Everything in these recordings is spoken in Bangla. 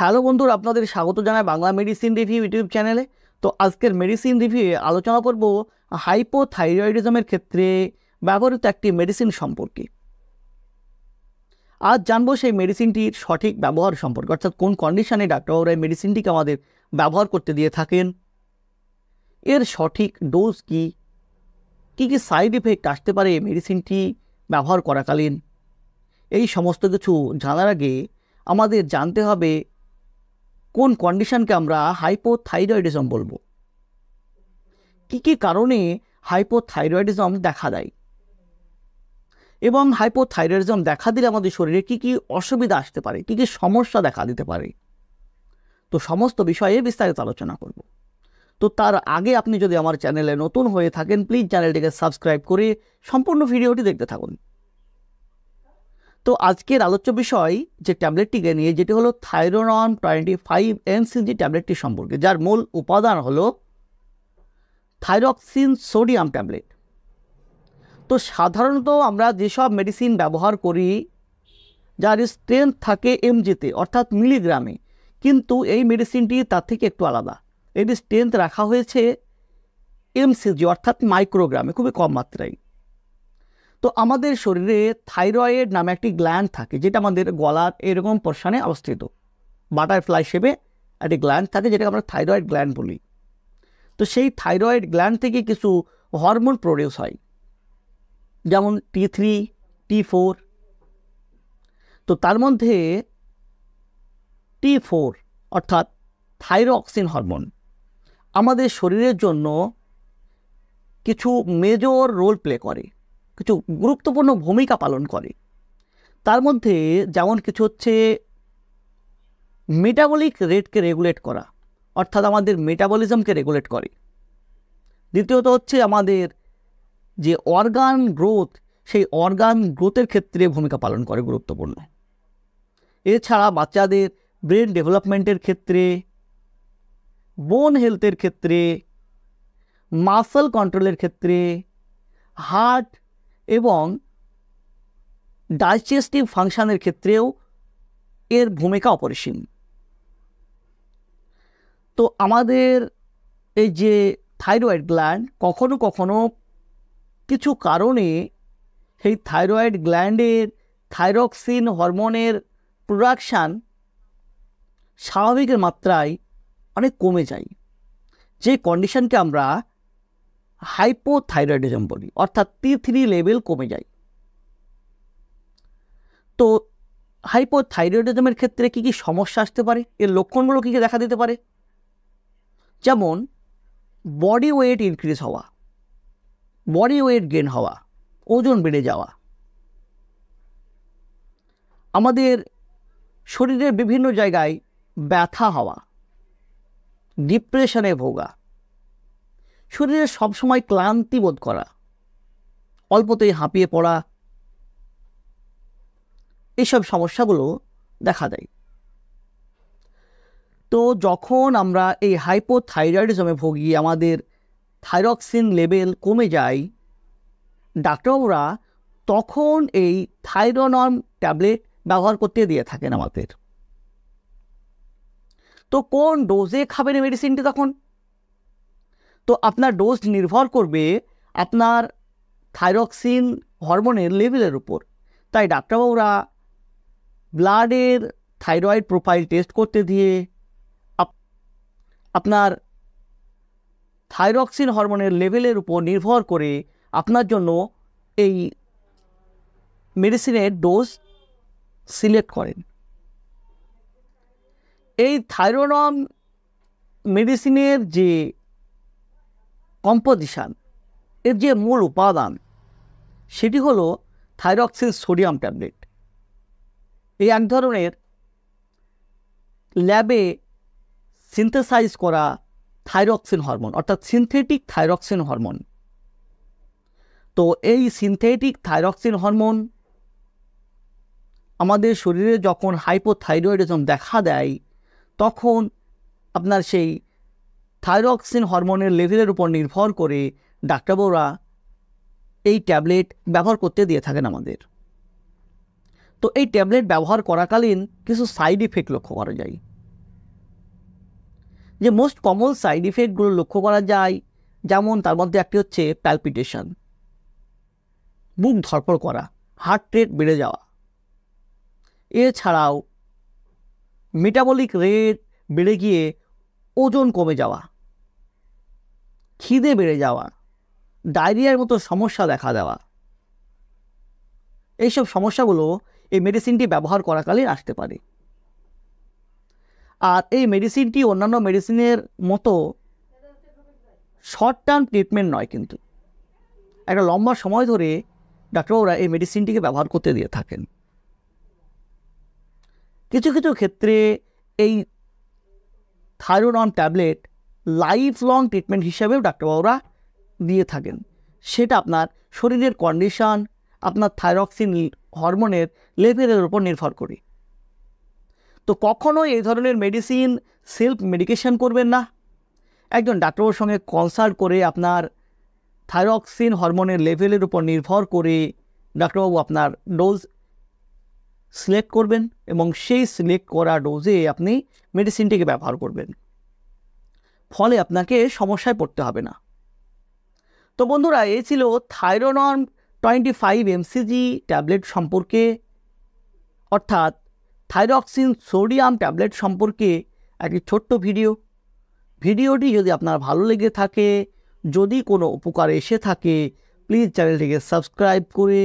হ্যালো বন্ধুরা আপনাদের স্বাগত জানায় বাংলা মেডিসিন রিভিউ ইউটিউব চ্যানেলে তো আজকের মেডিসিন রিভিউয়ে আলোচনা করব হাইপোথাইরয়েডিজমের ক্ষেত্রে ব্যবহৃত একটি মেডিসিন সম্পর্কে আজ জানবো সেই মেডিসিনটির সঠিক ব্যবহার সম্পর্কে অর্থাৎ কোন কন্ডিশনে ডাক্তারবাবুরা এই মেডিসিনটিকে আমাদের ব্যবহার করতে দিয়ে থাকেন এর সঠিক ডোজ কি কী কী সাইড ইফেক্ট আসতে পারে মেডিসিনটি ব্যবহার করাকালীন এই সমস্ত কিছু জানার আগে আমাদের জানতে হবে কোন কন্ডিশনকে আমরা হাইপোথাইরয়েডিজম বলবো কী কী কারণে হাইপোথাইরয়েডিজম দেখা দেয় এবং হাইপোথাইরয়েডিজম দেখা দিলে আমাদের শরীরে কী কী অসুবিধা আসতে পারে কী কী সমস্যা দেখা দিতে পারে তো সমস্ত বিষয়ে বিস্তারিত আলোচনা করব তো তার আগে আপনি যদি আমার চ্যানেলে নতুন হয়ে থাকেন প্লিজ চ্যানেলটিকে সাবস্ক্রাইব করে সম্পূর্ণ ভিডিওটি দেখতে থাকুন তো আজকের আলোচ্য বিষয় যে ট্যাবলেটটিকে নিয়ে যেটি হলো থাইরোনন টোয়েন্টি ফাইভ এনসিজি ট্যাবলেটটি সম্পর্কে যার মূল উপাদান হলো থাইরক্সিন সোডিয়াম ট্যাবলেট তো সাধারণত আমরা যেসব মেডিসিন ব্যবহার করি যার স্ট্রেংথ থাকে এমজিতে অর্থাৎ মিলিগ্রামে কিন্তু এই মেডিসিনটি তার থেকে একটু আলাদা এটি স্ট্রেংথ রাখা হয়েছে এমসিজি অর্থাৎ মাইক্রোগ্রামে খুবই কম মাত্রায় তো আমাদের শরীরে থাইরয়েড নামে একটি গ্ল্যান্ড থাকে যেটা আমাদের গলার এরকম পোর্শানে অবস্থিত বাটারফ্লাই হিসেবে একটি গ্ল্যান্ড থাকে যেটাকে আমরা থাইরয়েড গ্ল্যান্ড বলি তো সেই থাইরয়েড গ্ল্যান্ড থেকে কিছু হরমোন প্রডিউস হয় যেমন টি থ্রি টি ফোর তো তার মধ্যে টি ফোর অর্থাৎ অক্সিন হরমোন আমাদের শরীরের জন্য কিছু মেজর রোল প্লে করে কিছু গুরুত্বপূর্ণ ভূমিকা পালন করে তার মধ্যে যেমন কিছু হচ্ছে মেটাবলিক রেটকে রেগুলেট করা অর্থাৎ আমাদের মেটাবলিজমকে রেগুলেট করে দ্বিতীয়ত হচ্ছে আমাদের যে অর্গান গ্রোথ সেই অর্গান গ্রোথের ক্ষেত্রে ভূমিকা পালন করে গুরুত্বপূর্ণ এছাড়া বাচ্চাদের ব্রেন ডেভেলপমেন্টের ক্ষেত্রে বোন হেলথের ক্ষেত্রে মাসল কন্ট্রোলের ক্ষেত্রে হার্ট এবং ডাইজেস্টিভ ফাংশানের ক্ষেত্রেও এর ভূমিকা অপরিসীম তো আমাদের এই যে থাইরয়েড গ্ল্যান্ড কখনো কখনো কিছু কারণে সেই থাইরয়েড গ্ল্যান্ডের থাইরক্সিন হরমোনের প্রোডাকশান স্বাভাবিকের মাত্রায় অনেক কমে যায় যে কন্ডিশনকে আমরা হাইপোথাইরয়েডিজম বলি অর্থাৎ টি থ্রি লেভেল কমে যায় তো হাইপোথাইরয়েডিজমের ক্ষেত্রে কি কি সমস্যা আসতে পারে এর লক্ষণগুলো কী কী দেখা দিতে পারে যেমন বডি ওয়েট ইনক্রিজ হওয়া বডি ওয়েট গেন হওয়া ওজন বেড়ে যাওয়া আমাদের শরীরের বিভিন্ন জায়গায় ব্যথা হওয়া ডিপ্রেশনে ভোগা শরীরে সবসময় ক্লান্তি বোধ করা অল্পতেই হাঁপিয়ে পড়া এইসব সমস্যাগুলো দেখা দেয় তো যখন আমরা এই হাইপোথাইরয়েডিজমে ভুগি আমাদের থাইরক্সিন লেভেল কমে যায় ডাক্তাররা তখন এই থাইরোনর্ম ট্যাবলেট ব্যবহার করতে দিয়ে থাকেন আমাদের তো কোন ডোজে খাবেন মেডিসিনটি তখন তো আপনার ডোজ নির্ভর করবে আপনার থাইরক্সিন হরমোনের লেভেলের উপর তাই ডাক্তারবাবুরা ব্লাডের থাইরয়েড প্রোফাইল টেস্ট করতে দিয়ে আপনার থাইরক্সিন হরমোনের লেভেলের উপর নির্ভর করে আপনার জন্য এই মেডিসিনের ডোজ সিলেক্ট করেন এই থাইরোডন মেডিসিনের যে কম্পোজিশান এর যে মূল উপাদান সেটি হলো থাইরক্সিন সোডিয়াম ট্যাবলেট এই এক ধরনের ল্যাবে সিনথেসাইজ করা থাইরক্সিন হরমোন অর্থাৎ সিনথেটিক থাইরক্সিন হরমোন তো এই সিনথেটিক থাইরক্সিন হরমোন আমাদের শরীরে যখন হাইপোথাইরয়েডিজম দেখা দেয় তখন আপনার সেই থাইরক্সিন হরমোনের লেভেলের উপর নির্ভর করে ডাক্তারবাবুরা এই ট্যাবলেট ব্যবহার করতে দিয়ে থাকেন আমাদের তো এই ট্যাবলেট ব্যবহার করাকালীন কিছু সাইড ইফেক্ট লক্ষ্য করা যায় যে মোস্ট কমন সাইড ইফেক্টগুলো লক্ষ্য করা যায় যেমন তার মধ্যে একটি হচ্ছে প্যালপিটেশন বুক ধরপর করা হার্ট রেট বেড়ে যাওয়া এছাড়াও মেটাবলিক রেট বেড়ে গিয়ে ওজন কমে যাওয়া খিদে বেড়ে যাওয়া ডায়রিয়ার মতো সমস্যা দেখা দেওয়া এইসব সমস্যাগুলো এই মেডিসিনটি ব্যবহার করাকালীন আসতে পারে আর এই মেডিসিনটি অন্যান্য মেডিসিনের মতো শর্ট টার্ম ট্রিটমেন্ট নয় কিন্তু একটা লম্বা সময় ধরে ডাক্তারবাবুরা এই মেডিসিনটিকে ব্যবহার করতে দিয়ে থাকেন কিছু কিছু ক্ষেত্রে এই থাইরোডন ট্যাবলেট লাইফ লং ট্রিটমেন্ট হিসাবেও ডাক্তারবাবুরা দিয়ে থাকেন সেটা আপনার শরীরের কন্ডিশন আপনার থাইরক্সিন হরমোনের লেভেলের ওপর নির্ভর করে তো কখনো এই ধরনের মেডিসিন সেলফ মেডিকেশন করবেন না একজন ডাক্তারবাবুর সঙ্গে কনসাল্ট করে আপনার থাইরক্সিন হরমোনের লেভেলের উপর নির্ভর করে ডাক্তারবাবু আপনার ডোজ সিলেক্ট করবেন এবং সেই সিলেক্ট করা ডোজে আপনি মেডিসিনটিকে ব্যবহার করবেন ফলে আপনাকে সমস্যায় পড়তে হবে না তো বন্ধুরা এই ছিল Thyronorm twenty five MCG tablet সম্পর্কে অর্থাৎ থাইরক্সিন সোডিয়াম ট্যাবলেট সম্পর্কে একটি ছোট্ট ভিডিও ভিডিওটি যদি আপনার ভালো লেগে থাকে যদি কোনো উপকার এসে থাকে প্লিজ চ্যানেলটিকে সাবস্ক্রাইব করে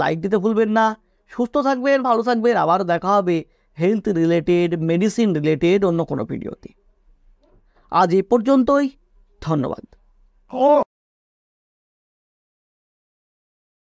লাইক দিতে ভুলবেন না সুস্থ থাকবেন ভালো থাকবেন আবার দেখা হবে হেলথ রিলেটেড মেডিসিন রিলেটেড অন্য কোনো ভিডিওতে আজ এ পর্যন্তই ধন্যবাদ